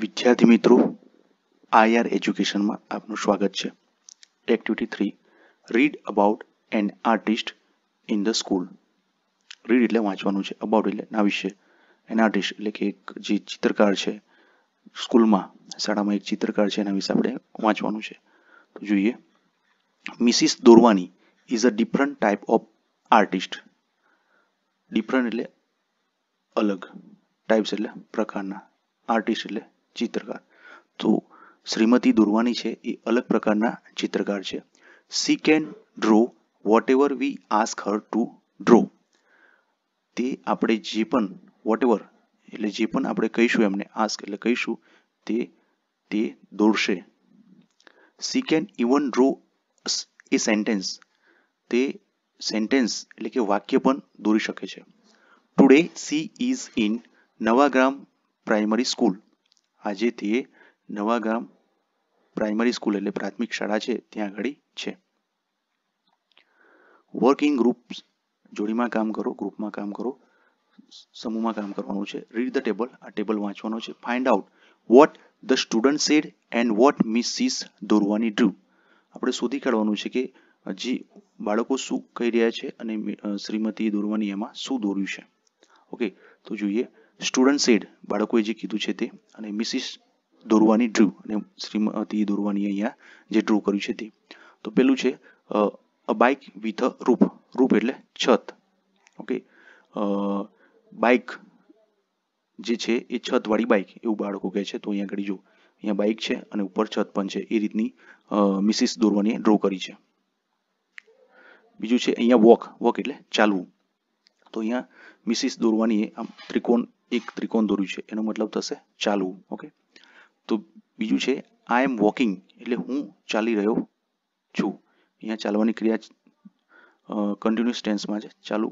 વિદ્યાર્થી મિત્રો આઈઆર એજ્યુકેશનમાં આપનું સ્વાગત છે activity three read about an artist in the school read એટલે વાંચવાનું છે અબાઉટ એટલે ના વિશે એન આર્ટિસ્ટ એટલે કે એક જે ચિત્રકાર છે સ્કૂલમાં શાળામાં એક ચિત્રકાર છે એના વિશે આપણે વાંચવાનું છે તો જોઈએ મિસિસ દોરવાની is a different type of artist different એટલે અલગ ટાઈપ્સ એટલે પ્રકારના આર્ટિસ્ટ એટલે ચિત્રકાર તો શ્રીમતી દુર્વાની છે એ અલગ પ્રકારના ચિત્રકાર છે she can draw whatever we ask her to draw તે આપણે જે પણ વોટ એવર એટલે જે પણ આપણે કહીશું એમને આસ્ક એટલે કહીશું તે તે દોરશે she can even draw a sentence તે સેન્ટેન્સ એટલે કે વાક્ય પણ દોરી શકે છે today she is in Navagram primary school આજે તે નવાગામ પ્રાઇમરી સ્કૂલ એટલે પ્રાથમિક શાળા છે ત્યાં આગળ છે વર્કિંગ ગ્રુપ્સ જોડીમાં કામ કરો ગ્રુપમાં કામ કરો સમૂહમાં કામ કરવાનું છે રીડ ધ ટેબલ આ ટેબલ વાંચવાનો છે find out what the student said and what miss Mrs દોરવાની ડ્રુ આપણે શોધી કાઢવાનું છે કે હજી બાળકો શું કહી રહ્યા છે અને શ્રીમતી દોરવાની એમાં શું દોર્યું છે ઓકે તો જોઈએ સ્ટુડન્ટ સેડ બાળકોએ જે કીધું છે તે અને મિસિસ દોરવાની ડ્રુ અને શ્રીમતી દોરવાની અહીંયા જે ડ્રુ કર્યું છે તે તો પેલું છે અ બાઇક વિથ અ રૂપ રૂપ એટલે છત ઓકે અ બાઇક જે છે એ છતવાળી બાઇક એવું બાળકો કહે છે તો અહીંયા આગળ જો અહીંયા બાઇક છે અને ઉપર છત પણ છે એ રીતની મિસિસ દોરવાનીએ ડ્રો કરી છે બીજું છે અહીંયા વોક વોક એટલે ચાલવું તો અહીંયા મિસિસ દોરવાનીએ આમ ત્રિકોણ એક ત્રિકોણ દોર્યું છે એનો મતલબ થશે ચાલવું ઓકે તો બીજું છે આઈ એમ વોકિંગ એટલે હું ચાલી રહ્યો છું અહીંયા ચાલવાની ક્રિયા કન્ટિન્યુઅસ ટેન્સમાં છે ચાલુ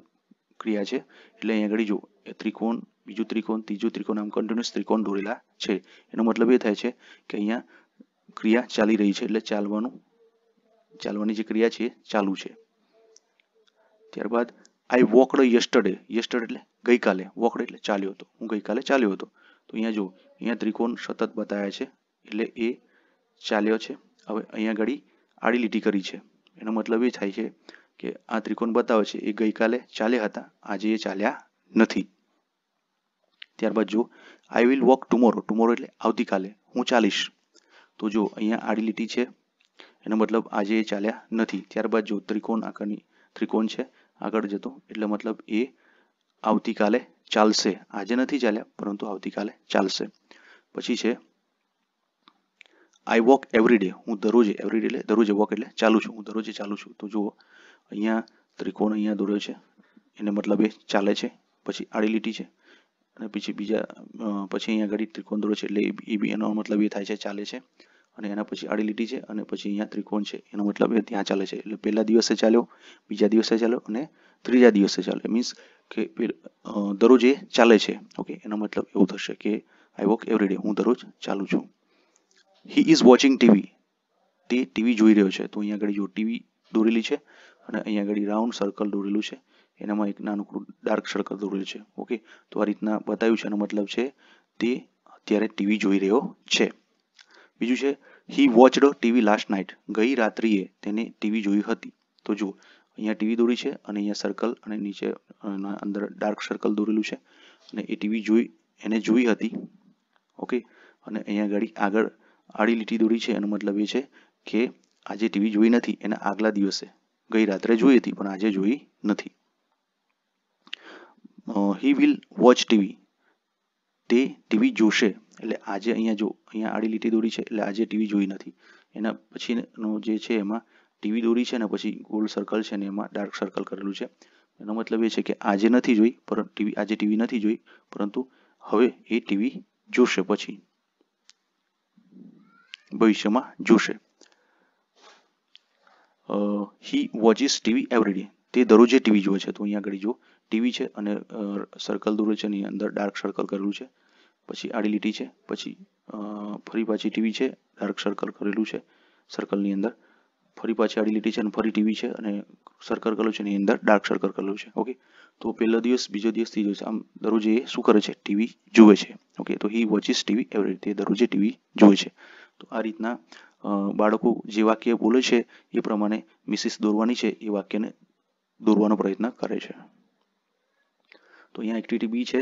ક્રિયા છે એટલે અહીંયા આગળ જો એ ત્રિકોણ બીજું ત્રિકોણ ત્રીજું ત્રિકોણ આમ કન્ટિન્યુઅસ ત્રિકોણ દોરેલા છે એનો મતલબ એ થાય છે કે અહીંયા ક્રિયા ચાલી રહી છે એટલે ચાલવાનું ચાલવાની જે ક્રિયા છે ચાલુ છે ત્યારબાદ આઈ વોકડ યસ્ટરડે યસ્ટરડે એટલે ગઈકાલે વોકડ એટલે ચાલ્યો હતો હું ગઈકાલે ચાલ્યો હતો તો અહીંયા જુઓ અહીંયા ત્રિકોણ સતત બતાવ્યા છે એટલે એ ચાલ્યો છે હવે અહીંયા ઘડી આડી લીટી કરી છે એનો મતલબ એ થાય છે કે આ ત્રિકોણ બતાવે છે એ ગઈકાલે ચાલ્યા હતા આજે એ ચાલ્યા નથી ત્યારબાદ જો I will walk tomorrow tomorrow એટલે આવતીકાલે હું ચાલીશ તો જો અહીંયા આડી લીટી છે એનો મતલબ આજે એ ચાલ્યા નથી ત્યારબાદ જો ત્રિકોણ આગળની ત્રિકોણ છે આગળ જતો એટલે મતલબ એ આવતીકાલે ચાલશે આજે નથી ચાલ્યા પરંતુ આવતીકાલે ચાલશે પછી છે આઈ વોક એવરીડે હું દરરોજ એવરીડે ડે એટલે દરરોજ વોક એટલે ચાલુ છું હું દરરોજ ચાલુ છું તો જુઓ અહીંયા ત્રિકોણ અહીંયા દોર્યો છે એને મતલબ એ ચાલે છે પછી આડી લીટી છે અને પછી બીજા પછી અહીંયા ઘડી ત્રિકોણ દોર્યો છે એટલે એ બી એનો મતલબ એ થાય છે ચાલે છે અને એના પછી આડી લીટી છે અને પછી અહીંયા ત્રિકોણ છે એનો મતલબ એ ત્યાં ચાલે છે એટલે પહેલા દિવસે ચાલ્યો બીજા દિવસે ચાલ્યો અને ત્રીજા દિવસે ચાલે મીન્સ કે દરરોજ એ ચાલે છે ઓકે એનો મતલબ એવું થશે કે આઈ વોક એવરીડે હું દરરોજ ચાલુ છું હી ઇઝ વોચિંગ ટીવી તે ટીવી જોઈ રહ્યો છે તો અહીંયા આગળ જો ટીવી દોરેલી છે અને અહીંયા આગળ રાઉન્ડ સર્કલ દોરેલું છે એનામાં એક નાનું ડાર્ક સર્કલ દોરેલું છે ઓકે તો આ રીતના બતાવ્યું છે એનો મતલબ છે તે અત્યારે ટીવી જોઈ રહ્યો છે બીજું છે he watched TV last night ગઈ રાત્રિએ તેને ટીવી જોઈ હતી તો જુઓ અહીંયા ટીવી દોરી છે અને અહીંયા સર્કલ અને નીચે અંદર ડાર્ક સર્કલ દોરેલું છે અને એ ટીવી જોઈ એને જોઈ હતી ઓકે અને અહીંયા ગાડી આગળ આડી લીટી દોરી છે એનો મતલબ એ છે કે આજે ટીવી જોઈ નથી એને આગલા દિવસે ગઈ રાત્રે જોઈ હતી પણ આજે જોઈ નથી હી વિલ વોચ ટીવી તે ટીવી જોશે એટલે આજે અહીંયા જો અહીંયા આડી લીટી દોરી છે એટલે આજે ટીવી જોઈ નથી એના પછીનો જે છે એમાં ટીવી દોરી છે ને પછી ગોલ્ડ સર્કલ છે ને એમાં ડાર્ક સર્કલ કરેલું છે એનો મતલબ એ છે કે આજે નથી જોઈ પરંતુ ટીવી આજે ટીવી નથી જોઈ પરંતુ હવે એ ટીવી જોશે પછી ભવિષ્યમાં જોશે હી વોચિસ ટીવી એવરીડે તે દરરોજે ટીવી જુએ છે તો અહીંયા આગળ જો ટીવી છે અને સર્કલ દોરે છે એની અંદર ડાર્ક સર્કલ કરેલું છે પછી આડી લીટી છે પછી ફરી પાછી ટીવી છે ડાર્ક સર્કલ કરેલું છે સર્કલની અંદર ફરી પાછી આડી લીટી છે અને ફરી ટીવી છે અને સર્કલ કરેલું છે એની અંદર ડાર્ક સર્કલ કરેલું છે ઓકે તો પહેલો દિવસ બીજો દિવસ ત્રીજો દિવસ આમ દરરોજ એ શું કરે છે ટીવી જુએ છે ઓકે તો હી વોચિસ ટીવી એવરી રીતે દરરોજે ટીવી જુએ છે તો આ રીતના બાળકો જે વાક્ય બોલે છે એ પ્રમાણે મિસિસ દોરવાની છે એ વાક્યને દોરવાનો પ્રયત્ન કરે છે તો અહીંયા એક્ટિવિટી બી છે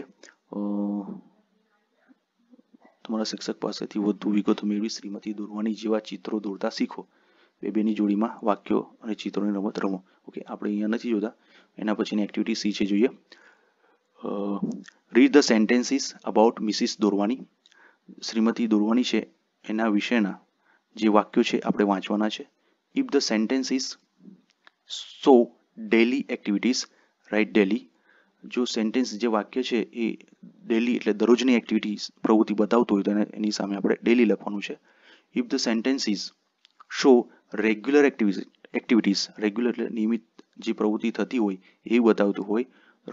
તમારા શિક્ષક પાસેથી વધુ વિગતો મેળવી શ્રીમતી દોરવાની જેવા ચિત્રો દોરતા શીખો બે બેની જોડીમાં વાક્યો અને ચિત્રોની રમત રમો ઓકે આપણે અહીંયા નથી જોતા એના પછીની એક્ટિવિટી સી છે જોઈએ read the sentences about Mrs દોરવાની શ્રીમતી દોરવાની છે એના વિશેના જે વાક્યો છે આપણે વાંચવાના છે if the sentences show daily activities write daily જો સેન્ટેન્સ જે વાક્ય છે એ ડેલી એટલે દરરોજની એક્ટિવિટીઝ પ્રવૃત્તિ બતાવતું હોય તો એની સામે આપણે ડેલી લખવાનું છે if the sentence show regular activity activities regular એટલે નિયમિત જે પ્રવૃત્તિ થતી હોય એ બતાવતું હોય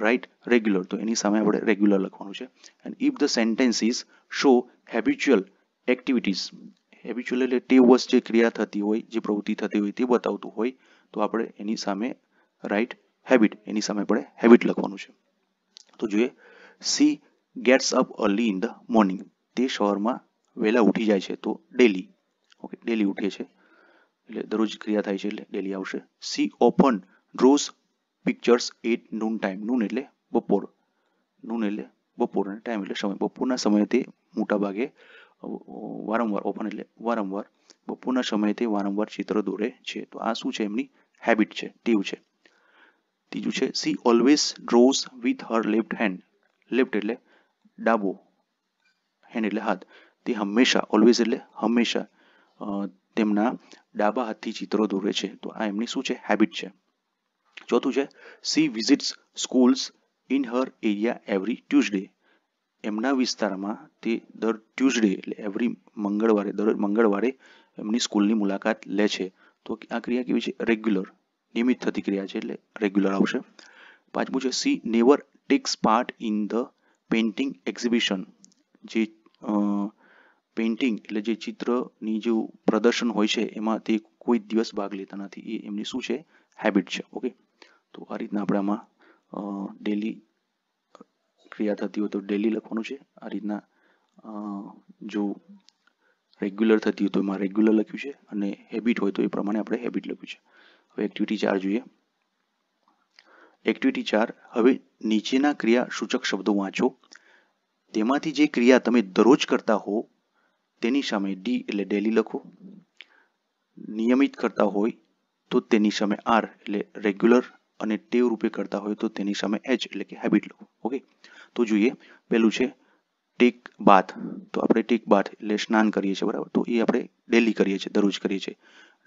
રાઇટ રેગ્યુલર તો એની સામે આપણે રેગ્યુલર લખવાનું છે and if the sentence show habitual activities habitual એટલે ટેવસ જે ક્રિયા થતી હોય જે પ્રવૃત્તિ થતી હોય તે બતાવતું હોય તો આપણે એની સામે રાઇટ હેબિટ એની સામે આપણે હેબિટ લખવાનું છે તો જોઈએ she gets up early in the morning તે સવારમાં વહેલા ઉઠી જાય છે તો ડેલી ઓકે ડેલી ઉઠે છે એટલે દરરોજ ક્રિયા થાય છે એટલે ડેલી આવશે she often draws pictures at noon time noon એટલે બપોર નૂન એટલે બપોરના ટાઈમ એટલે સમય બપોરના સમયે તે ભાગે વારંવાર ઓપન એટલે વારંવાર બપોરના સમયે તે વારંવાર ચિત્ર દોરે છે તો આ શું છે એમની હેબિટ છે ટીવ છે ત્રીજું છે she always draws with her left hand left એટલે ડાબો હેન્ડ એટલે હાથ તે હંમેશા ઓલવેઝ એટલે હંમેશા તેમના ડાબા હાથથી ચિત્રો દોરે છે તો આ એમની શું છે હેબિટ છે ચોથું છે she visits schools in her area every Tuesday એમના વિસ્તારમાં તે દર ટ્યુઝડે એટલે એવરી મંગળવારે દર મંગળવારે એમની સ્કૂલની મુલાકાત લે છે તો આ ક્રિયા કેવી છે રેગ્યુલર નિયમિત થતી ક્રિયા છે એટલે રેગ્યુલર આવશે પાંચમું છે she never takes part in the painting exhibition જે પેઇન્ટિંગ એટલે જે ચિત્રની જે પ્રદર્શન હોય છે એમાં તે કોઈ દિવસ ભાગ લેતા નથી એ એમની શું છે હેબિટ છે ઓકે તો આ રીતના આપણે આમાં ડેલી ક્રિયા થતી હોય તો ડેલી લખવાનું છે આ રીતના જો રેગ્યુલર થતી હોય તો એમાં રેગ્યુલર લખ્યું છે અને હેબિટ હોય તો એ પ્રમાણે આપણે હેબિટ લખ્યું છે હવે એક્ટિવિટી ચાર જોઈએ એક્ટિવિટી ચાર હવે નીચેના ક્રિયા સૂચક શબ્દો વાંચો તેમાંથી જે ક્રિયા તમે દરરોજ કરતા હો તેની સામે ડી એટલે ડેલી લખો નિયમિત કરતા હોય તો તેની સામે આર એટલે રેગ્યુલર અને ટેવ રૂપે કરતા હોય તો તેની સામે એચ એટલે કે હેબિટ લખો ઓકે તો જોઈએ પહેલું છે ટેક બાથ તો આપણે ટેક બાથ એટલે સ્નાન કરીએ છીએ બરાબર તો એ આપણે ડેલી કરીએ છીએ દરરોજ કરીએ છીએ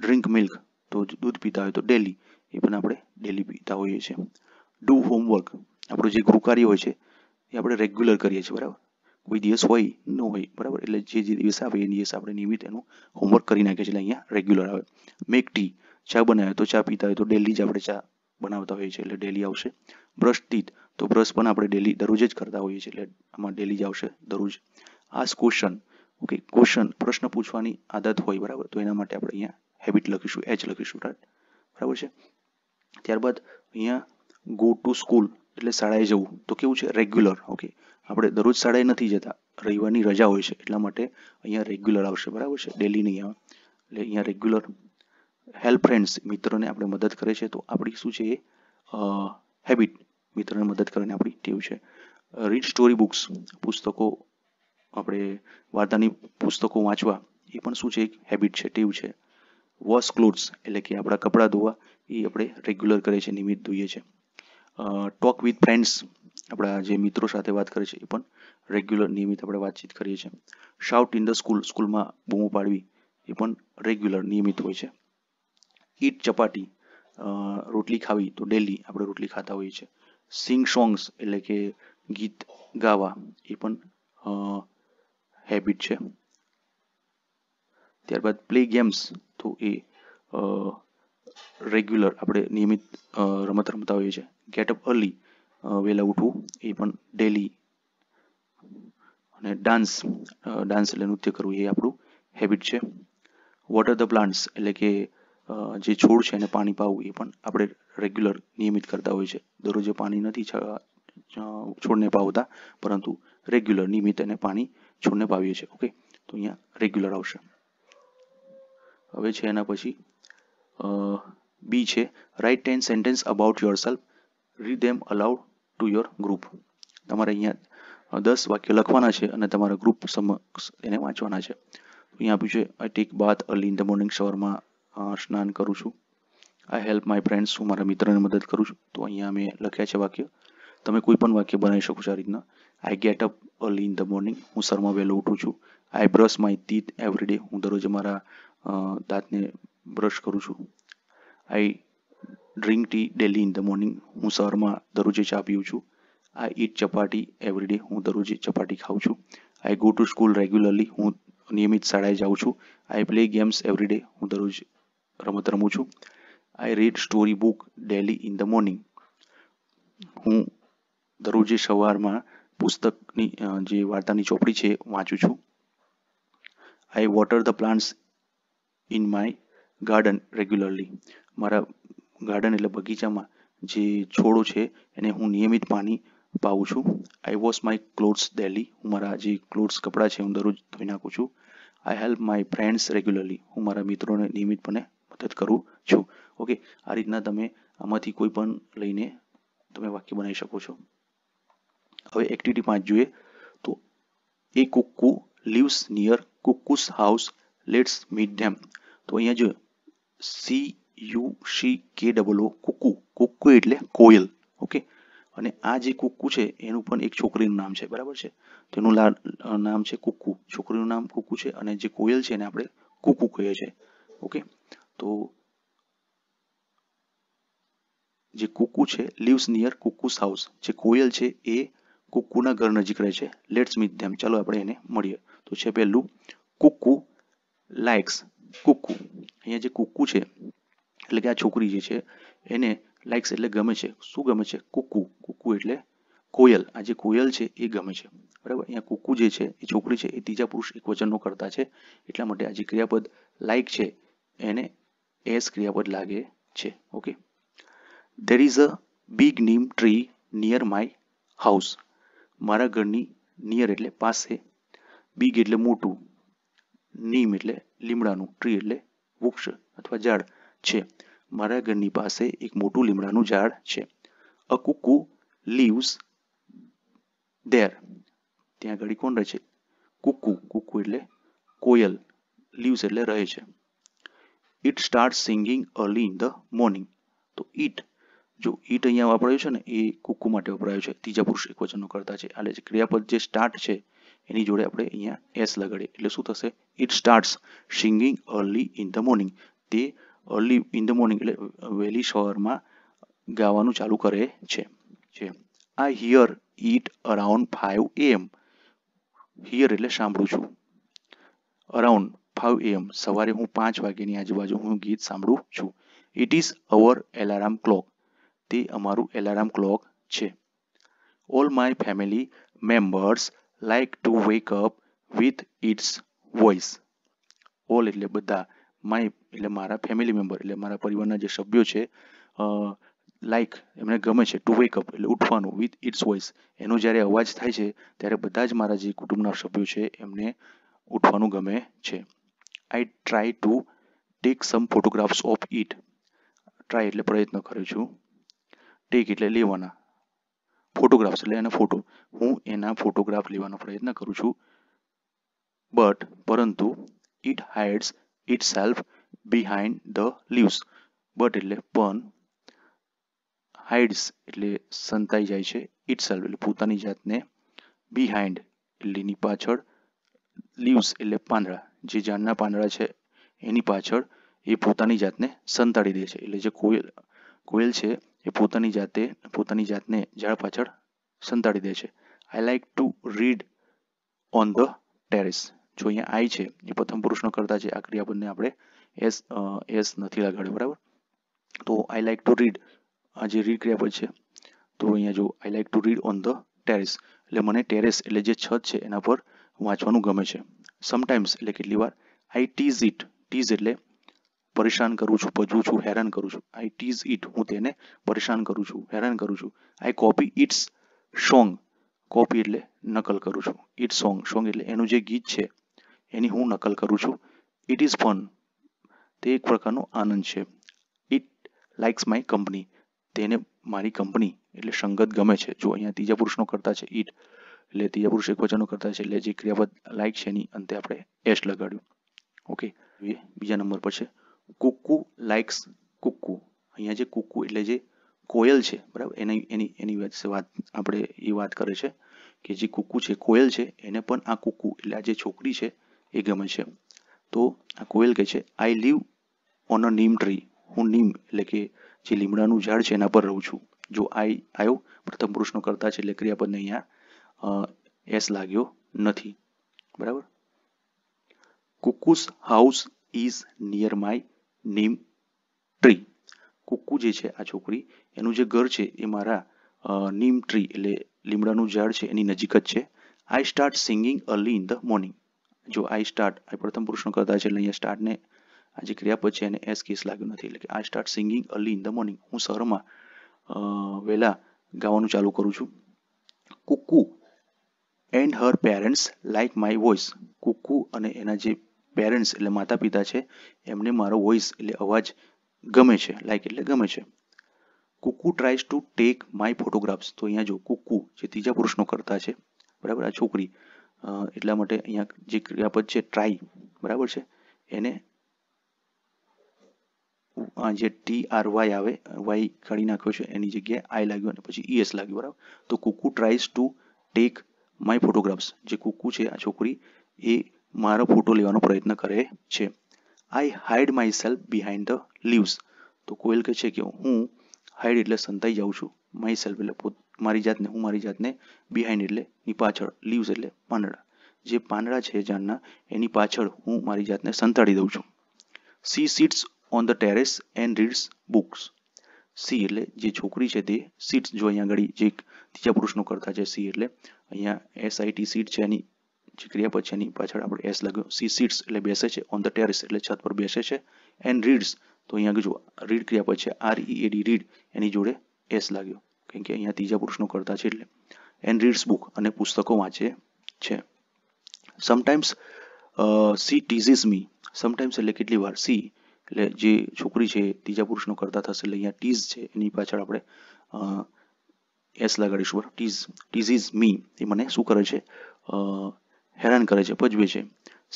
ડ્રિંક મિલ્ક તો દૂધ પીતા હોય તો ડેલી એ પણ આપણે ડેલી પીતા હોઈએ છીએ ડુ હોમવર્ક આપણું જે ગૃહકાર્ય હોય છે એ આપણે રેગ્યુલર કરીએ છીએ બરાબર કોઈ દિવસ હોય ન હોય બરાબર એટલે જે જે દિવસ આવે એ દિવસ આપણે નિયમિત એનું હોમવર્ક કરી નાખીએ છીએ એટલે અહીંયા રેગ્યુલર આવે મેક ટી ચા બનાવે તો ચા પીતા હોય તો ડેલી જ આપણે ચા બનાવતા હોઈએ છીએ એટલે ડેલી આવશે બ્રશ ટીથ તો બ્રશ પણ આપણે ડેલી દરરોજ જ કરતા હોઈએ છીએ એટલે આમાં ડેલી જ આવશે દરરોજ આસ ક્વેશ્ચન ઓકે ક્વેશ્ચન પ્રશ્ન પૂછવાની આદત હોય બરાબર તો એના માટે આપણે અહીંયા હેબિટ લખીશું એચ લખીશું રાઈટ બરાબર છે ત્યારબાદ અહીંયા ગો ટુ સ્કૂલ એટલે શાળાએ જવું તો કેવું છે રેગ્યુલર ઓકે આપણે દરરોજ શાળાએ નથી જતા રવિવારની રજા હોય છે એટલા માટે અહીંયા રેગ્યુલર આવશે બરાબર છે ડેલી નહીં આવે એટલે અહીંયા રેગ્યુલર હેલ્પ ફ્રેન્ડ્સ મિત્રોને આપણે મદદ કરે છે તો આપણી શું છે એ હેબિટ મિત્રોને મદદ કરીને આપણી ટેવ છે રીડ સ્ટોરી બુક્સ પુસ્તકો આપણે વાર્તાની પુસ્તકો વાંચવા એ પણ શું છે એક હેબિટ છે ટેવ છે વોશ ક્લોથ્સ એટલે કે આપણા કપડાં ધોવા એ આપણે રેગ્યુલર કરીએ છીએ નિયમિત ધોઈએ છીએ ટોક વિથ ફ્રેન્ડ્સ આપણા જે મિત્રો સાથે વાત કરીએ છીએ એ પણ રેગ્યુલર નિયમિત આપણે વાતચીત કરીએ છીએ શાઉટ ઇન ધ સ્કૂલ સ્કૂલમાં બૂમો પાડવી એ પણ રેગ્યુલર નિયમિત હોય છે ઈટ ચપાટી રોટલી ખાવી તો ડેલી આપણે રોટલી ખાતા હોઈએ છીએ સિંગ સોંગ્સ એટલે કે ગીત ગાવા એ પણ હેબિટ છે ત્યારબાદ પ્લે ગેમ્સ તો એ રેગ્યુલર આપણે નિયમિત રમત રમતા હોઈએ છીએ ગેટ અપ અર્લી વહેલા ઉઠવું એ પણ ડેલી અને ડાન્સ ડાન્સ એટલે નૃત્ય કરવું એ આપણું હેબિટ છે વોટર ધ પ્લાન્ટ્સ એટલે કે જે છોડ છે એને પાણી પાવું એ પણ આપણે રેગ્યુલર નિયમિત કરતા હોઈએ છીએ દરરોજે પાણી નથી છોડને પાવતા પરંતુ રેગ્યુલર નિયમિત એને પાણી છોડને પાવીએ છીએ ઓકે તો અહીંયા રેગ્યુલર આવશે હવે છે એના પછી બી છે write ten sentence about yourself read them aloud to your group તમારે અહીંયા દસ વાક્યો લખવાના છે અને તમારા ગ્રુપ સમક્ષ એને વાંચવાના છે અહીંયા આપ્યું છે I take bath early in the morning શવરમાં સ્નાન કરું છું આઈ હેલ્પ માય ફ્રેન્ડ્સ હું મારા મિત્રને મદદ કરું છું તો અહીંયા મેં લખ્યા છે વાક્ય તમે કોઈ પણ વાક્ય બનાવી શકો છો આ રીતના I get up early in the morning હું સરમાં વહેલો ઉઠું છું I brush my teeth every day હું દરરોજ મારા દાંતને બ્રશ કરું છું I drink tea daily in the morning હું સવારમાં દરરોજે ચા પીઉં છું આઈ ઈટ ચપાટી એવરીડે હું દરરોજે ચપાટી ખાઉં છું I go to school regularly હું નિયમિત શાળાએ જાઉં છું આઈ પ્લે ગેમ્સ એવરીડે હું દરરોજ રમત રમું છું I read story book daily in the morning હું દરરોજે સવારમાં પુસ્તકની જે વાર્તાની ચોપડી છે વાંચું છું I water the plants in my garden regularly મારા ગાર્ડન એટલે બગીચામાં જે છોડો છે એને હું નિયમિત પાણી પાઉં છું I wash my clothes daily હું મારા જે ક્લોથ્સ કપડાં છે હું દરરોજ ધોઈ નાખું છું I help my friends regularly હું મારા મિત્રોને નિયમિતપણે મદદ કરું છું ઓકે આ રીતના તમે આમાંથી કોઈ પણ લઈને તમે વાક્ય બનાવી શકો છો હવે એક્ટિવિટી પાંચ જોઈએ તો a cuckoo lives near cuckoo's house let's meet them તો અહીંયા જો સી યુ શી કે ડબલ ઓ કુકુ કુકુ એટલે કોયલ ઓકે અને આ જે કુકુ છે એનું પણ એક છોકરીનું નામ છે બરાબર છે તો એનું નામ છે કુકુ છોકરીનું નામ કુકુ છે અને જે કોયલ છે એને આપણે કુકુ કહીએ છીએ ઓકે તો જે કુકુ છે લીવ્સ નિયર કુકુસ હાઉસ જે કોયલ છે એ કુકુના ઘર નજીક રહે છે લેટ્સ મીટ ધેમ ચાલો આપણે એને મળીએ તો છે પહેલું કુકુ લાઇક્સ કુકુ અહીંયા જે કુકુ છે એટલે કે આ છોકરી જે છે એને લાઇક્સ એટલે ગમે છે શું ગમે છે કુકુ કુકુ એટલે કોયલ આ જે કોયલ છે એ ગમે છે બરાબર અહીંયા કુકુ જે છે એ છોકરી છે એ ત્રીજા પુરુષ એક વચનનો કરતા છે એટલા માટે આ જે ક્રિયાપદ લાઇક છે એને એસ ક્રિયાપદ લાગે છે okay there is a big neem tree near my house મારા ઘરની નિયર એટલે પાસે બિગ એટલે મોટું નીમ એટલે લીમડાનું ટ્રી એટલે વૃક્ષ અથવા ઝાડ છે મારા ઘરની પાસે એક મોટું લીમડાનું ઝાડ છે અ કુકુ લીવ્સ દેર ત્યાં ઘડી કોણ રહે છે કુકુ કુકુ એટલે કોયલ લીવ્સ એટલે રહે છે it start singing early in the morning તો ઇટ જો ઇટ અહીંયા વપરાયું છે ને એ કુકુ માટે વપરાયું છે ત્રીજા પુરુષ એક વચનો કરતા છે એટલે ક્રિયાપદ જે સ્ટાર્ટ છે એની જોડે આપણે અહીંયા એસ લગાડીએ એટલે શું થશે it starts singing early in the morning તે અર્લી ઇન ધ મોર્નિંગ એટલે વહેલી સવારમાં ગાવાનું ચાલુ કરે છે છે hear it around five AM hear એટલે સાંભળું છું અરાઉન્ડ ફાઇવ એમ સવારે હું પાંચ વાગ્યાની આજુબાજુ હું ગીત સાંભળું છું it is our alarm clock તે અમારું એલાર્મ ક્લોક છે all my family members like to wake up with its voice all એટલે બધા માય એટલે મારા ફેમિલી મેમ્બર એટલે મારા પરિવારના જે સભ્યો છે લાઇક એમને ગમે છે ટુ વેક અપ એટલે ઉઠવાનું વિથ ઇટ્સ વોઇસ એનો જ્યારે અવાજ થાય છે ત્યારે બધા જ મારા જે કુટુંબના સભ્યો છે એમને ઉઠવાનું ગમે છે I try to take some photographs of it try એટલે પ્રયત્ન કરું છું ટેક એટલે લેવાના ફોટોગ્રાફ્સ એટલે એના ફોટો હું એના ફોટોગ્રાફ લેવાનો પ્રયત્ન કરું છું બટ પરંતુ it hides itself behind the leaves but એટલે પણ હાઇડ્સ એટલે સંતાઈ જાય છે ઇટ સેલ્ફ એટલે પોતાની જાતને બિહાઇન્ડ એટલે એની પાછળ લીવ્સ એટલે પાંદડા જે ઝાડના પાંદડા છે એની પાછળ એ પોતાની જાતને સંતાડી દે છે એટલે જે કોયલ કોયલ છે એ પોતાની જાતે પોતાની જાતને ઝાડ પાછળ સંતાડી દે છે I like to read on the terrace જો અહીંયા આઈ છે એ પ્રથમ પુરુષનો કરતા છે આ ક્રિયાપદને આપણે એસ એસ નથી લગાડ્યો બરાબર તો આઈ લાઈક ટુ રીડ આ જે રીડ ક્રિયાપદ છે તો અહીંયા જો I like to read on the terrace એટલે મને ટેરેસ એટલે જે છત છે એના પર વાંચવાનું ગમે છે સમટાઈમ્સ એટલે કેટલી વાર આઈ ટીઝ ઇટ ટીઝ એટલે પરેશાન કરું છું ભજવું છું હેરાન કરું છું આઈ ટીઝ ઇટ હું તેને પરેશાન કરું છું હેરાન કરું છું I copy its song copy એટલે નકલ કરું છું ઇટ સોંગ સોંગ એટલે એનું જે ગીત છે એની હું નકલ કરું છું ઇટ ઇઝ ફન તે એક પ્રકારનો આનંદ છે ઇટ લાઇક્સ માય કંપની તેને મારી કંપની એટલે સંગત ગમે છે જો અહીંયા ત્રીજા પુરુષનો કરતા છે ઇટ એટલે ત્રીજા પુરુષ એક વચનનો કરતા છે એટલે જે ક્રિયાપદ લાઇક છે એની અંતે આપણે એશ લગાડ્યું ઓકે બીજા નંબર પર છે કુકુ લાઇક્સ કુકુ અહીંયા જે કુકુ એટલે જે કોયલ છે બરાબર એની એની એની વાત આપણે એ વાત કરે છે કે જે કુકુ છે કોયલ છે એને પણ આ કુકુ એટલે આ જે છોકરી છે એ ગમે છે તો આ કોયલ કહે છે I live on a neem tree હું નીમ એટલે કે જે લીમડાનું ઝાડ છે એના પર રહું છું જો આઈ આવ્યો પ્રથમ પુરુષનો કરતા છે એટલે ક્રિયાપદને અહીંયા એસ લાગ્યો નથી બરાબર cuckoo's house is near my neem tree cuckoo જે છે આ છોકરી એનું જે ઘર છે એ મારા નીમ ટ્રી એટલે લીમડાનું ઝાડ છે એની નજીક જ છે I start singing early in the morning જો આઈ સ્ટાર્ટ આ પ્રથમ પુરુષનો કરતા છે એટલે અહીંયા સ્ટાર્ટને આ જે ક્રિયા પછી એને એસ કેસ લાગ્યું નથી એટલે કે I start singing early in the morning હું સવારમાં વહેલા ગાવાનું ચાલુ કરું છું cuckoo and her parents like my voice cuckoo અને એના જે પેરેન્ટ્સ એટલે માતા પિતા છે એમને મારો વોઇસ એટલે અવાજ ગમે છે લાઈક એટલે ગમે છે cuckoo tries to take my photographs તો અહીંયા જો કુકુ જે ત્રીજા પુરુષનો કરતા છે બરાબર આ છોકરી એટલા માટે અહીંયા જે ક્રિયાપદ છે ટ્રાય બરાબર છે એને જે ટી આર વાય આવે વાય કાઢી નાખ્યો છે એની જગ્યાએ આઈ લાગ્યો અને પછી ઈએસ e લાગ્યું બરાબર તો cuckoo tries to take my photographs જે કુકુ છે આ છોકરી એ મારો ફોટો લેવાનો પ્રયત્ન કરે છે I hide myself behind the leaves તો કોયલ કહે છે કે હું હાઈડ એટલે સંતાઈ જાઉં છું માય સેલ્ફ એટલે મારી જાતને હું મારી જાતને બિહાઇન્ડ એટલે ની પાછળ લીવ્સ એટલે પાંદડા જે પાંદડા છે ઝાડના એની પાછળ હું મારી જાતને સંતાડી દઉં છું she sits on the terrace and reads books she એટલે જે છોકરી છે તે સીટ્સ જો અહીંયા આગળ જે ત્રીજા પુરુષનો કરતા છે સી એટલે અહીંયા એસઆઈટી સીટ છે એની જે ક્રિયા છે એની પાછળ આપણે એસ લખ્યું સી સીટ્સ એટલે બેસે છે ઓન ધ ટેરેસ એટલે છત પર બેસે છે એન્ડ રીડ્સ તો અહીંયા આગળ રીડ ક્રિયા પદ છે આર ઈ એડી રીડ એની જોડે એસ લાગ્યો કેમ કે અહીંયા ત્રીજા પુરુષનો કરતા છે એટલે એન્ડ રીડ્સ બુક અને પુસ્તકો વાંચે છે sometimes she teases me sometimes એટલે કેટલી વાર સી એટલે જે છોકરી છે ત્રીજા પુરુષનો કરતા થશે એટલે અહીંયા ટીઝ છે એની પાછળ આપણે એસ લગાડીશું બરાબર ટીઝ ટીઝીઝ મી એ મને શું કરે છે હેરાન કરે છે ભજવે છે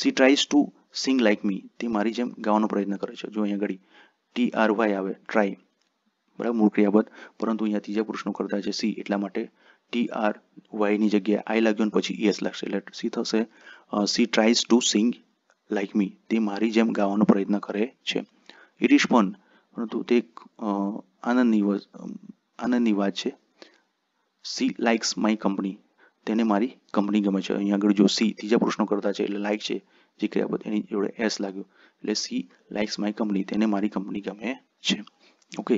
she tries to sing like me તે મારી જેમ ગાવાનો પ્રયત્ન કરે છે જો અહીંયા ઘડી ટી આર વાય આવે ટ્રાય બરાબર મૂળ ક્રિયાપદ પરંતુ અહીંયા ત્રીજા પુરુષનું કરતા છે સી એટલા માટે ટી આર વાયની જગ્યાએ આઈ લાગ્યો ને પછી એસ e લાગશે એટલે સી થશે she tries to sing like me તે મારી જેમ ગાવાનો પ્રયત્ન કરે છે ઇટ ઇઝ ફન પરંતુ તે એક આનંદની આનંદની વાત છે સી લાઇક્સ માય કંપની તેને મારી કંપની ગમે છે અહીંયા આગળ જો સી ત્રીજા પ્રશ્નો કરતા છે એટલે લાઇક છે જે ક્રિયાપદ એની જોડે એસ લાગ્યો એટલે સી લાઇક્સ માય કંપની તેને મારી કંપની ગમે છે ઓકે